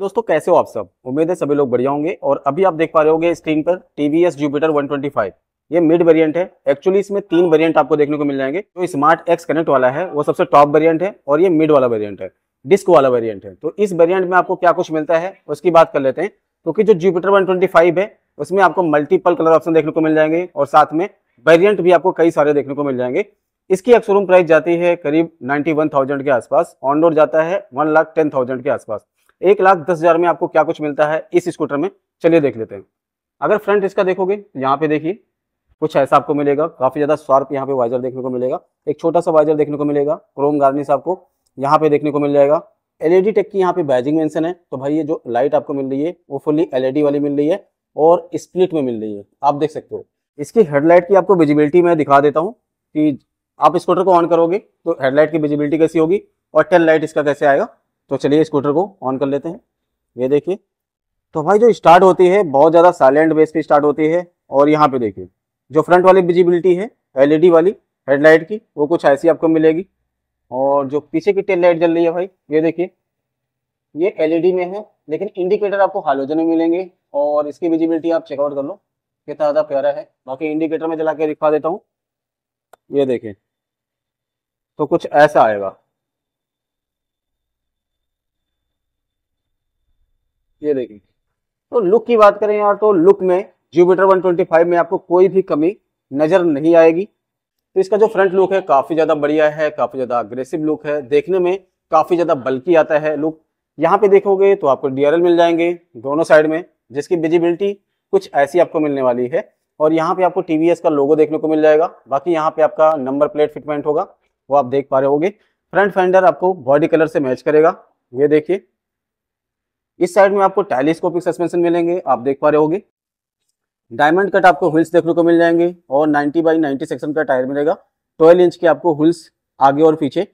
दोस्तों कैसे हो आप सब उम्मीद है सभी लोग बढ़िया होंगे और अभी आप देख पा रहे होंगे स्क्रीन पर टीवीएस जुपिटर 125 ये मिड वेरिएंट है एक्चुअली इसमें तीन वेरिएंट आपको देखने को मिल जाएंगे जो स्मार्ट एक्स कनेक्ट वाला है वो सबसे टॉप वेरिएंट है और ये मिड वाला वेरियंट है डिस्क वाला वेरियंट है तो इस वेरियंट में आपको क्या कुछ मिलता है उसकी बात कर लेते हैं क्योंकि तो जो जुपिटर वन है उसमें आपको मल्टीपल कलर ऑप्शन देखने को मिल जाएंगे और साथ में वेरियंट भी आपको कई सारे देखने को मिल जाएंगे इसकी एक्सोरूम प्राइस जाती है करीब 91,000 के आसपास ऑन रोड जाता है वन के आसपास एक लाख दस हजार में आपको क्या कुछ मिलता है इस स्कूटर में चलिए देख लेते हैं अगर फ्रंट इसका देखोगे यहाँ पे देखिए कुछ ऐसा आपको मिलेगा काफी ज्यादा स्वार्प यहाँ पे वाइजर देखने को मिलेगा एक छोटा सा वाइजर देखने को मिलेगा क्रोम गार्निस आपको यहाँ पे देखने को मिल जाएगा एलईडी टेक की यहाँ पे बैजिंग मेंशन है तो भाई ये जो लाइट आपको मिल रही है वो फुली एलईडी वाली मिल रही है और स्प्लिट में मिल रही है आप देख सकते हो इसकी हेडलाइट की आपको विजिबिलिटी मैं दिखा देता हूँ कि आप स्कूटर को ऑन करोगे तो हेडलाइट की विजिबिलिटी कैसी होगी और टेल लाइट इसका कैसे आएगा तो चलिए स्कूटर को ऑन कर लेते हैं ये देखिए तो भाई जो स्टार्ट होती है बहुत ज़्यादा साइलेंट बेस पे स्टार्ट होती है और यहाँ पे देखिए जो फ्रंट वाली विजिबिलिटी है एलईडी वाली हेडलाइट की वो कुछ ऐसी आपको मिलेगी और जो पीछे की टेल लाइट जल रही है भाई ये देखिए ये एलईडी में है लेकिन इंडिकेटर आपको हालोजन में मिलेंगे और इसकी विजिबिलिटी आप चेकआउट कर लो कितना ज़्यादा प्यारा है बाकी इंडिकेटर में जला के दिखा देता हूँ ये देखें तो कुछ ऐसा आएगा ये देखिए तो लुक की बात करें यार तो लुक में ज्यूमीटर 125 में आपको कोई भी कमी नजर नहीं आएगी तो इसका जो फ्रंट लुक है काफी ज्यादा बढ़िया है काफी ज्यादा अग्रेसिव लुक है देखने में काफी ज्यादा बल्कि आता है लुक यहाँ पे देखोगे तो आपको डीआरएल मिल जाएंगे दोनों साइड में जिसकी विजिबिलिटी कुछ ऐसी आपको मिलने वाली है और यहाँ पे आपको टीवीएस का लोगो देखने को मिल जाएगा बाकी यहाँ पे आपका नंबर प्लेट फिटमेंट होगा वो आप देख पा रहे होगे फ्रंट फेंडर आपको बॉडी कलर से मैच करेगा ये देखिए इस साइड में आपको टेलीस्कोपिक सस्पेंशन मिलेंगे आप देख पा रहे होगे डायमंड कट आपको व्हील्स देखने को मिल जाएंगे और 90 बाई 90 सेक्शन का टायर मिलेगा 12 इंच के आपको व्हील्स आगे और पीछे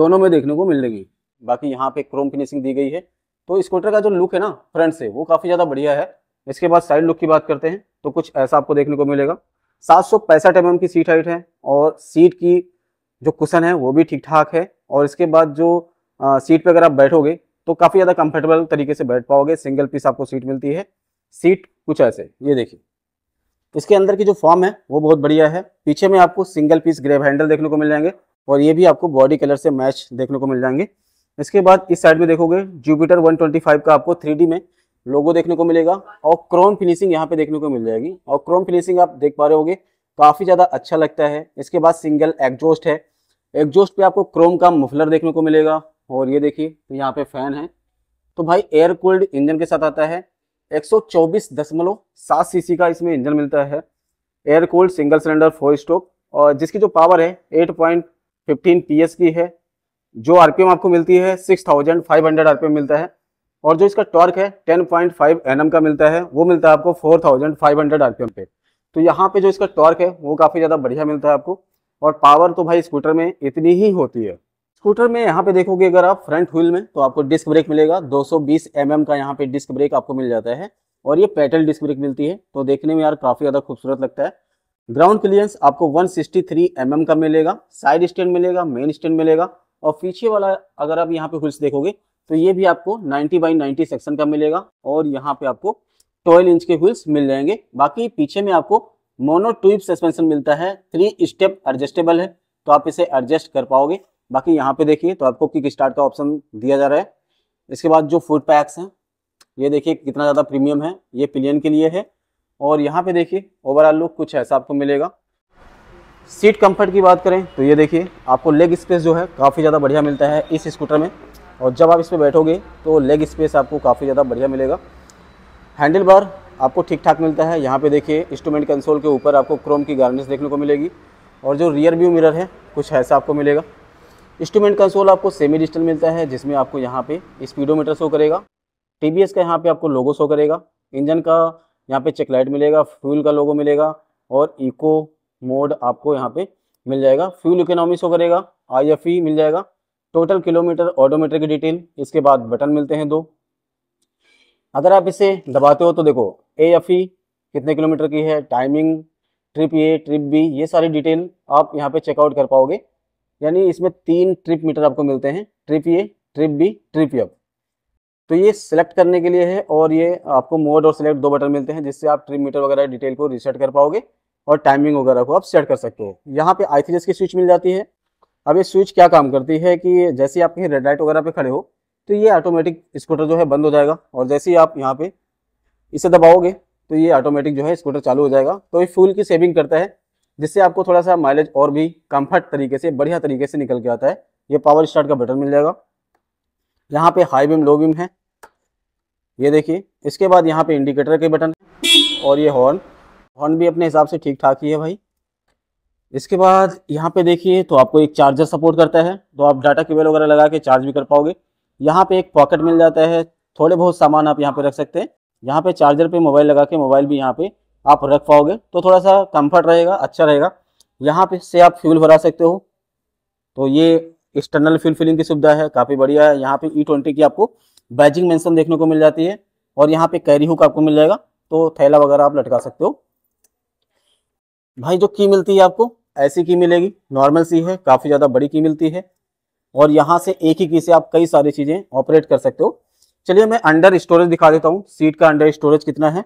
दोनों में देखने को मिलेगी बाकी यहाँ पे क्रोम फिनिशिंग दी गई है तो स्कूटर का जो लुक है ना फ्रंट से वो काफ़ी ज़्यादा बढ़िया है इसके बाद साइड लुक की बात करते हैं तो कुछ ऐसा आपको देखने को मिलेगा सात सौ पैंसठ एम की सीट हाइट है और सीट की जो कुशन है वो भी ठीक ठाक है और इसके बाद जो आ, सीट पे अगर आप बैठोगे तो काफ़ी ज़्यादा कंफर्टेबल तरीके से बैठ पाओगे सिंगल पीस आपको सीट मिलती है सीट कुछ ऐसे ये देखिए इसके अंदर की जो फॉर्म है वो बहुत बढ़िया है पीछे में आपको सिंगल पीस ग्रेव हैंडल देखने को मिल जाएंगे और ये भी आपको बॉडी कलर से मैच देखने को मिल जाएंगे इसके बाद इस साइड में देखोगे जुपिटर 125 का आपको 3D में लोगो देखने को मिलेगा और क्रोम फिनिशिंग यहाँ पे देखने को मिल जाएगी और क्रोम फिनिशिंग आप देख पा रहे होगे काफ़ी ज़्यादा अच्छा लगता है इसके बाद सिंगल एग्जोस्ट है एग्जोस्ट पे आपको क्रोम का मुफलर देखने को मिलेगा और ये देखिए तो यहाँ पे फैन है तो भाई एयर कूल्ड इंजन के साथ आता है 124.7 सीसी का इसमें इंजन मिलता है air cooled single cylinder four stroke और जिसकी जो पावर है 8.15 पॉइंट की है जो आर आपको मिलती है 6500 थाउजेंड मिलता है और जो इसका टॉर्क है 10.5 पॉइंट का मिलता है वो मिलता है आपको 4500 थाउजेंड पे तो यहाँ पे जो इसका टॉर्क है वो काफ़ी ज़्यादा बढ़िया मिलता है आपको और पावर तो भाई स्कूटर में इतनी ही होती है स्कूटर में यहाँ पे देखोगे अगर आप फ्रंट व्हील में तो आपको डिस्क ब्रेक मिलेगा 220 mm का यहाँ पे डिस्क ब्रेक आपको मिल जाता है और ये पेटल डिस्क ब्रेक मिलती है तो देखने में यार काफ़ी ज़्यादा खूबसूरत लगता है ग्राउंड क्लियरेंस आपको 163 mm का मिलेगा साइड स्टैंड मिलेगा मेन स्टैंड मिलेगा और पीछे वाला अगर आप यहाँ पे व्हील्स देखोगे तो ये भी आपको नाइनटी बाई नाइनटी सेक्शन का मिलेगा और यहाँ पे आपको ट्वेल्व इंच के व्हील्स मिल जाएंगे बाकी पीछे में आपको मोनो ट्यूब सस्पेंशन मिलता है थ्री स्टेप एडजस्टेबल है तो आप इसे एडजस्ट कर पाओगे बाकी यहाँ पे देखिए तो आपको किक स्टार्ट का ऑप्शन दिया जा रहा है इसके बाद जो फूड पैक्स हैं ये देखिए कितना ज़्यादा प्रीमियम है ये पिलियन के लिए है और यहाँ पे देखिए ओवरऑल लुक कुछ ऐसा आपको मिलेगा सीट कंफर्ट की बात करें तो ये देखिए आपको लेग स्पेस जो है काफ़ी ज़्यादा बढ़िया मिलता है इस स्कूटर में और जब आप इस पर बैठोगे तो लेग स्पेस आपको काफ़ी ज़्यादा बढ़िया मिलेगा हैंडल बार आपको ठीक ठाक मिलता है यहाँ पे देखिए इंस्ट्रूमेंट कंसोल के ऊपर आपको क्रोम की गार्निश देखने को मिलेगी और जो रियर व्यू मिरर है कुछ ऐसा आपको मिलेगा इंस्ट्रूमेंट कंसोल आपको सेमी डिजिटल मिलता है जिसमें आपको यहाँ पे स्पीडोमीटर शो करेगा टीबीएस का यहाँ पे आपको लोगो शो करेगा इंजन का यहाँ पे चेकलाइट मिलेगा फ्यूल का लोगो मिलेगा और इको मोड आपको यहाँ पे मिल जाएगा फ्यूल इकोनॉमी शो करेगा आई e मिल जाएगा टोटल किलोमीटर ऑडोमीटर की डिटेल इसके बाद बटन मिलते हैं दो अगर आप इसे दबाते हो तो देखो ए एफ ई कितने किलोमीटर की है timing trip A trip B ये सारी डिटेल आप यहाँ पे चेकआउट कर पाओगे यानी इसमें तीन ट्रिप मीटर आपको मिलते हैं trip A trip B trip अब तो ये सिलेक्ट करने के लिए है और ये आपको मोड और सिलेक्ट दो बटन मिलते हैं जिससे आप ट्रिप मीटर वगैरह डिटेल को रिसेट कर पाओगे और टाइमिंग वगैरह को आप सेट कर सकते हो यहाँ पे आई की स्विच मिल जाती है अब ये स्विच क्या काम करती है कि जैसे आप कहीं रेड लाइट वगैरह पे खड़े हो तो ये ऑटोमेटिक स्कूटर जो है बंद हो जाएगा और जैसे ही आप यहाँ पे इसे दबाओगे तो ये ऑटोमेटिक जो है स्कूटर चालू हो जाएगा तो ये फ्यूल की सेविंग करता है जिससे आपको थोड़ा सा माइलेज और भी कम्फर्ट तरीके से बढ़िया तरीके से निकल के आता है ये पावर स्टार्ट का बटन मिल जाएगा यहाँ पे हाई बीम लो बीम है ये देखिए इसके बाद यहाँ पे इंडिकेटर के बटन और ये हॉर्न हॉर्न भी अपने हिसाब से ठीक ठाक ही है भाई इसके बाद यहाँ पे देखिए तो आपको एक चार्जर सपोर्ट करता है तो आप डाटा केबल वगैरह लगा के चार्ज भी कर पाओगे यहाँ पे एक पॉकेट मिल जाता है थोड़े बहुत सामान आप यहाँ पे रख सकते हैं यहाँ पे चार्जर पे मोबाइल लगा के मोबाइल भी यहाँ पे आप रख पाओगे तो थोड़ा सा कंफर्ट रहेगा अच्छा रहेगा यहाँ पे से आप फ्यूल भरा सकते हो तो ये एक्सटर्नल फ्यूल फिलिंग की सुविधा है काफ़ी बढ़िया है यहाँ पे ई e ट्वेंटी की आपको बैजिंग मेंशन देखने को मिल जाती है और यहाँ पे कैरी हुक आपको मिल जाएगा तो थैला वगैरह आप लटका सकते हो भाई जो की मिलती है आपको ऐसी की मिलेगी नॉर्मल सी है काफ़ी ज़्यादा बड़ी की मिलती है और यहाँ से एक ही की से आप कई सारी चीज़ें ऑपरेट कर सकते हो चलिए मैं अंडर स्टोरेज दिखा देता हूँ सीट का अंडर स्टोरेज कितना है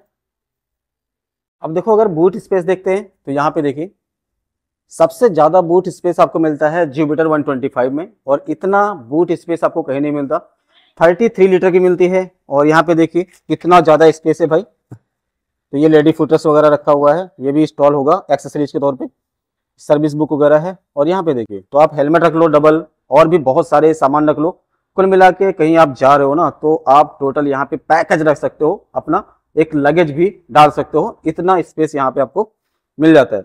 अब देखो अगर बूट स्पेस देखते हैं तो यहाँ पे देखिए सबसे ज़्यादा बूट स्पेस आपको मिलता है जीबीटर 125 में और इतना बूट स्पेस आपको कहीं नहीं मिलता 33 लीटर की मिलती है और यहाँ पे देखिए कितना ज़्यादा स्पेस है भाई तो ये लेडी फूटर्स वगैरह रखा हुआ है ये भी इंस्टॉल होगा एक्सेसरीज के तौर पर सर्विस बुक वगैरह है और यहाँ पे देखिए तो आप हेलमेट रख लो डबल और भी बहुत सारे सामान रख लो कुल मिला के कहीं आप जा रहे हो ना तो आप टोटल यहाँ पे पैकेज रख सकते हो अपना एक लगेज भी डाल सकते हो इतना स्पेस यहाँ पे आपको मिल जाता है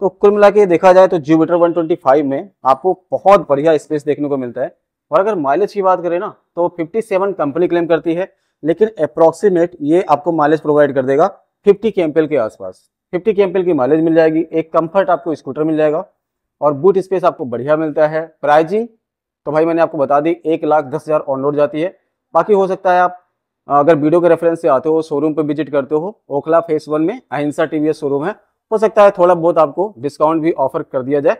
तो कुल मिला के देखा जाए तो ज्यूमीटर 125 में आपको बहुत बढ़िया स्पेस देखने को मिलता है और अगर माइलेज की बात करें ना तो 57 कंपनी क्लेम करती है लेकिन अप्रोक्सीमेट ये आपको माइलेज प्रोवाइड कर देगा 50 के के आसपास 50 के की माइलेज मिल जाएगी एक कंफर्ट आपको स्कूटर मिल जाएगा और बूट स्पेस आपको बढ़िया मिलता है प्राइजिंग तो भाई मैंने आपको बता दी एक लाख दस हज़ार ऑन रोड जाती है बाकी हो सकता है आप अगर वीडियो के रेफरेंस से आते हो शोरूम पे विजिट करते हो ओखला फेस वन में अहिंसा टीवीएस शोरूम है हो सकता है थोड़ा बहुत आपको डिस्काउंट भी ऑफर कर दिया जाए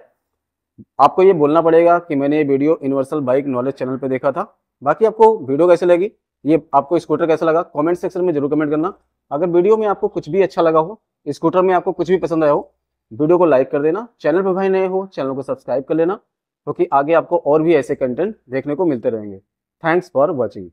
आपको ये बोलना पड़ेगा कि मैंने ये video universal bike knowledge channel पर देखा था बाकी आपको वीडियो कैसे लगी ये आपको स्कूटर कैसा लगा कॉमेंट सेक्शन में जरूर कमेंट करना अगर वीडियो में आपको कुछ भी अच्छा लगा हो स्कूटर में आपको कुछ भी पसंद आया हो वीडियो को लाइक कर देना चैनल पर भाई नए हो चैनल को सब्सक्राइब कर लेना क्योंकि तो आगे आपको और भी ऐसे कंटेंट देखने को मिलते रहेंगे थैंक्स फॉर वॉचिंग